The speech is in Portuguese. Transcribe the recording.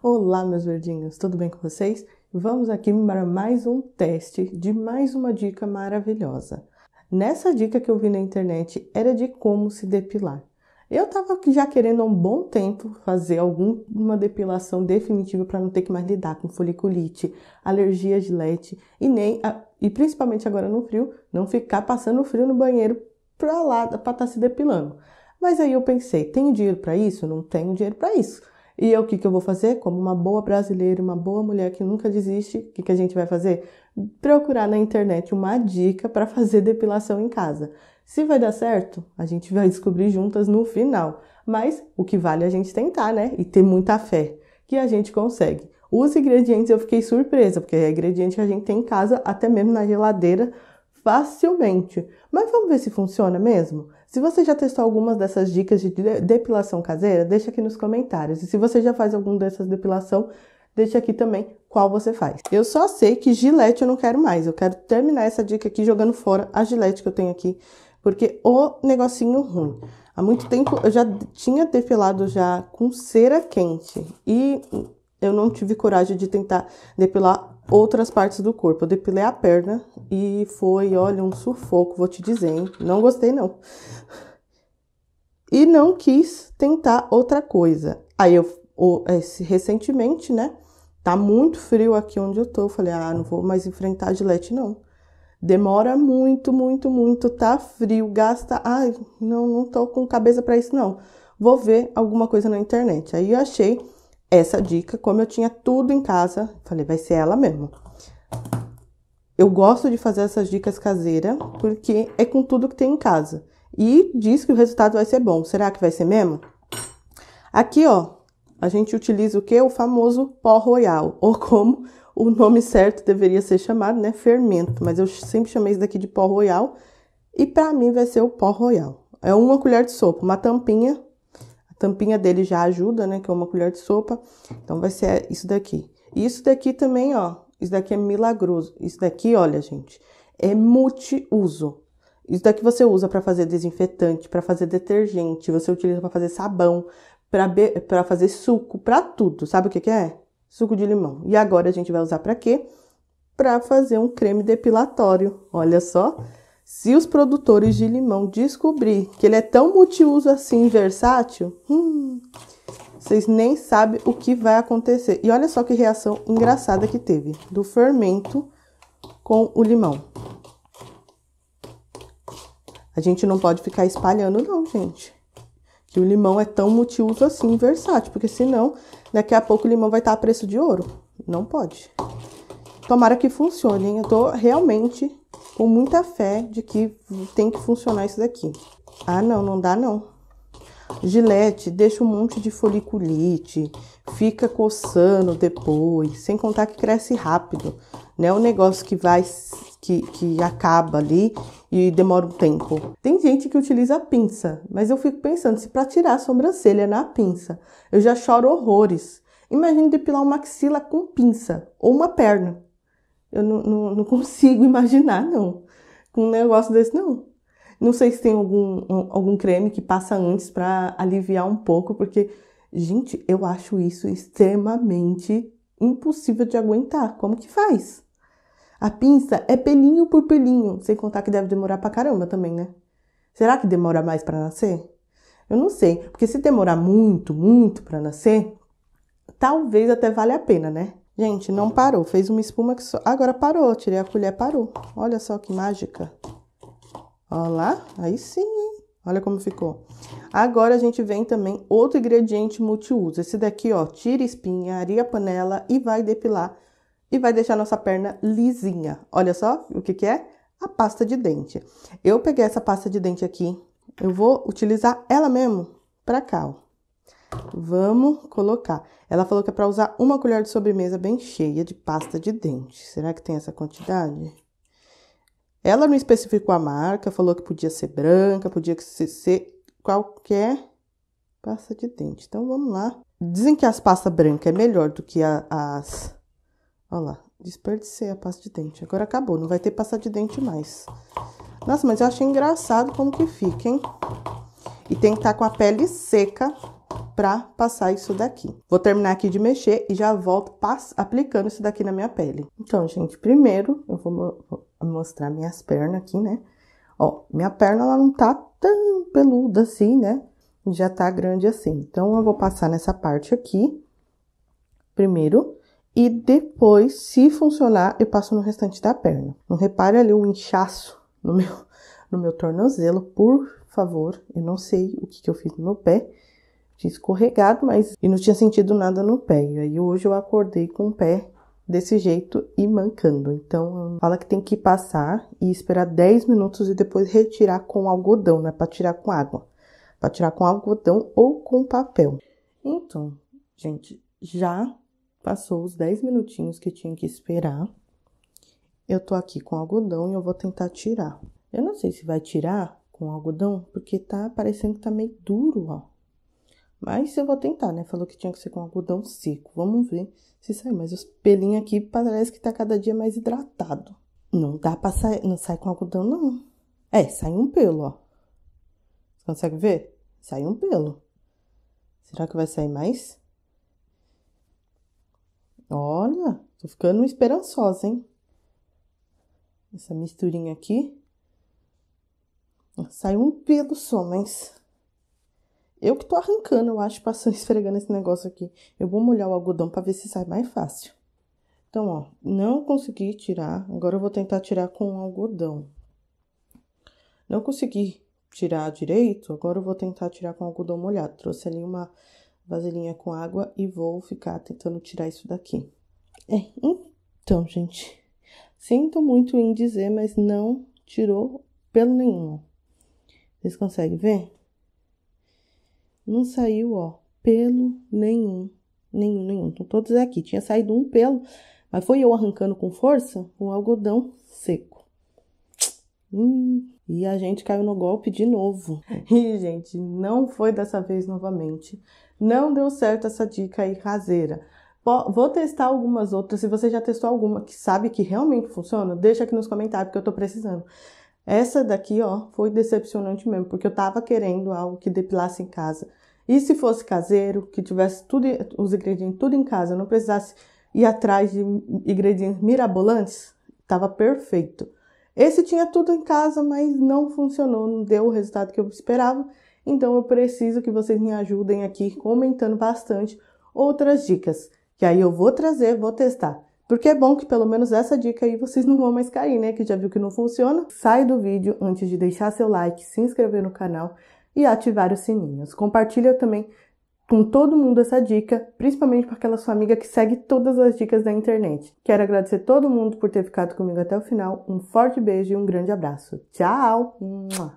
Olá, meus verdinhos, tudo bem com vocês? Vamos aqui para mais um teste de mais uma dica maravilhosa. Nessa dica que eu vi na internet era de como se depilar. Eu estava já querendo há um bom tempo fazer alguma depilação definitiva para não ter que mais lidar com foliculite, alergia de leite e nem a, e principalmente agora no frio, não ficar passando frio no banheiro para lá para estar tá se depilando. Mas aí eu pensei, tenho dinheiro para isso? Não tenho dinheiro para isso. E eu, o que, que eu vou fazer? Como uma boa brasileira, uma boa mulher que nunca desiste, o que, que a gente vai fazer? Procurar na internet uma dica para fazer depilação em casa. Se vai dar certo, a gente vai descobrir juntas no final. Mas o que vale é a gente tentar, né? E ter muita fé que a gente consegue. Os ingredientes eu fiquei surpresa, porque é ingrediente que a gente tem em casa, até mesmo na geladeira, facilmente. Mas vamos ver se funciona mesmo? Se você já testou algumas dessas dicas de depilação caseira, deixa aqui nos comentários. E se você já faz alguma dessas depilação, deixa aqui também qual você faz. Eu só sei que gilete eu não quero mais. Eu quero terminar essa dica aqui jogando fora a gilete que eu tenho aqui, porque o negocinho ruim. Há muito tempo eu já tinha depilado já com cera quente e eu não tive coragem de tentar depilar outras partes do corpo. Eu depilei a perna e foi, olha, um sufoco, vou te dizer, hein? Não gostei, não. E não quis tentar outra coisa. Aí eu, recentemente, né? Tá muito frio aqui onde eu tô. Eu falei, ah, não vou mais enfrentar a gilete, não. Demora muito, muito, muito. Tá frio, gasta. Ai, não, não tô com cabeça para isso, não. Vou ver alguma coisa na internet. Aí eu achei essa dica, como eu tinha tudo em casa, falei, vai ser ela mesmo. Eu gosto de fazer essas dicas caseiras porque é com tudo que tem em casa. E diz que o resultado vai ser bom. Será que vai ser mesmo? Aqui, ó, a gente utiliza o que? O famoso pó royal, ou como o nome certo deveria ser chamado, né? Fermento. Mas eu sempre chamei isso daqui de pó royal. E para mim vai ser o pó royal. É uma colher de sopa, uma tampinha tampinha dele já ajuda, né? Que é uma colher de sopa. Então vai ser isso daqui. Isso daqui também, ó. Isso daqui é milagroso. Isso daqui, olha, gente, é multiuso. Isso daqui você usa para fazer desinfetante, para fazer detergente, você utiliza para fazer sabão, para fazer suco, para tudo. Sabe o que, que é? Suco de limão. E agora a gente vai usar para quê? Para fazer um creme depilatório. Olha só. Se os produtores de limão descobrir que ele é tão multiuso assim, versátil, hum, vocês nem sabem o que vai acontecer. E olha só que reação engraçada que teve do fermento com o limão. A gente não pode ficar espalhando, não, gente. Que o limão é tão multiuso assim, versátil, porque senão daqui a pouco o limão vai estar a preço de ouro. Não pode. Tomara que funcione, hein? Eu tô realmente com muita fé de que tem que funcionar isso daqui. Ah, não, não dá não. Gilete deixa um monte de foliculite, fica coçando depois, sem contar que cresce rápido, né? O negócio que vai que, que acaba ali e demora um tempo. Tem gente que utiliza a pinça, mas eu fico pensando se para tirar a sobrancelha na pinça, eu já choro horrores. Imagina depilar uma axila com pinça ou uma perna. Eu não, não, não consigo imaginar, não, com um negócio desse, não. Não sei se tem algum, algum creme que passa antes para aliviar um pouco, porque, gente, eu acho isso extremamente impossível de aguentar. Como que faz? A pinça é pelinho por pelinho, sem contar que deve demorar pra caramba também, né? Será que demora mais para nascer? Eu não sei, porque se demorar muito, muito para nascer, talvez até valha a pena, né? Gente, não parou. Fez uma espuma que só... Agora parou, tirei a colher, parou. Olha só que mágica. Olha lá, aí sim, hein? Olha como ficou. Agora a gente vem também outro ingrediente multiuso. Esse daqui, ó, tira espinha, areia panela e vai depilar. E vai deixar nossa perna lisinha. Olha só o que que é? A pasta de dente. Eu peguei essa pasta de dente aqui. Eu vou utilizar ela mesmo pra cá, ó. Vamos colocar. Ela falou que é para usar uma colher de sobremesa bem cheia de pasta de dente. Será que tem essa quantidade? Ela não especificou a marca, falou que podia ser branca, podia ser qualquer pasta de dente. Então vamos lá. Dizem que as pastas brancas é melhor do que a, as. Olha lá, desperdicei a pasta de dente. Agora acabou, não vai ter pasta de dente mais. Nossa, mas eu achei engraçado como que fica, hein? E tem que estar tá com a pele seca para passar isso daqui. Vou terminar aqui de mexer e já volto aplicando isso daqui na minha pele. Então, gente, primeiro eu vou, mo vou mostrar minhas pernas aqui, né? Ó, minha perna ela não tá tão peluda assim, né? Já tá grande assim. Então, eu vou passar nessa parte aqui primeiro. E depois, se funcionar, eu passo no restante da perna. Não repare ali o inchaço no meu, no meu tornozelo, por favor. Eu não sei o que, que eu fiz no meu pé. Tinha escorregado, mas e não tinha sentido nada no pé. E aí hoje eu acordei com o pé desse jeito e mancando. Então, fala que tem que passar e esperar 10 minutos e depois retirar com algodão, não é para tirar com água. Para tirar com algodão ou com papel. Então, gente, já passou os 10 minutinhos que tinha que esperar. Eu tô aqui com algodão e eu vou tentar tirar. Eu não sei se vai tirar com algodão, porque tá parecendo que tá meio duro, ó. Mas eu vou tentar, né? Falou que tinha que ser com algodão seco. Vamos ver se sai. Mas os pelinhos aqui parece que tá cada dia mais hidratado. Não dá pra sair. Não sai com algodão, não. É, sai um pelo, ó. consegue ver? Sai um pelo. Será que vai sair mais? Olha, tô ficando esperançosa, hein? Essa misturinha aqui. Sai um pelo só, mas eu que tô arrancando, eu acho, passando, esfregando esse negócio aqui. Eu vou molhar o algodão para ver se sai mais fácil. Então, ó, não consegui tirar. Agora eu vou tentar tirar com o algodão. Não consegui tirar direito, agora eu vou tentar tirar com o algodão molhado. Trouxe ali uma vasilhinha com água e vou ficar tentando tirar isso daqui. É, então, gente, sinto muito em dizer, mas não tirou pelo nenhum. Vocês conseguem ver? não saiu, ó, pelo nenhum. Nenhum, nenhum. Então, todos é aqui. Tinha saído um pelo, mas foi eu arrancando com força o algodão seco. Hum, e a gente caiu no golpe de novo. E, gente, não foi dessa vez novamente. Não deu certo essa dica aí caseira. Vou testar algumas outras. Se você já testou alguma que sabe que realmente funciona, deixa aqui nos comentários, porque eu tô precisando. Essa daqui, ó, foi decepcionante mesmo, porque eu tava querendo algo que depilasse em casa. E se fosse caseiro, que tivesse tudo, os ingredientes tudo em casa, eu não precisasse ir atrás de ingredientes mirabolantes, tava perfeito. Esse tinha tudo em casa, mas não funcionou, não deu o resultado que eu esperava. Então eu preciso que vocês me ajudem aqui comentando bastante outras dicas, que aí eu vou trazer, vou testar. Porque é bom que pelo menos essa dica aí vocês não vão mais cair, né? Que já viu que não funciona. Sai do vídeo antes de deixar seu like, se inscrever no canal e ativar os sininhos. Compartilha também com todo mundo essa dica, principalmente para aquela sua amiga que segue todas as dicas da internet. Quero agradecer todo mundo por ter ficado comigo até o final. Um forte beijo e um grande abraço. Tchau!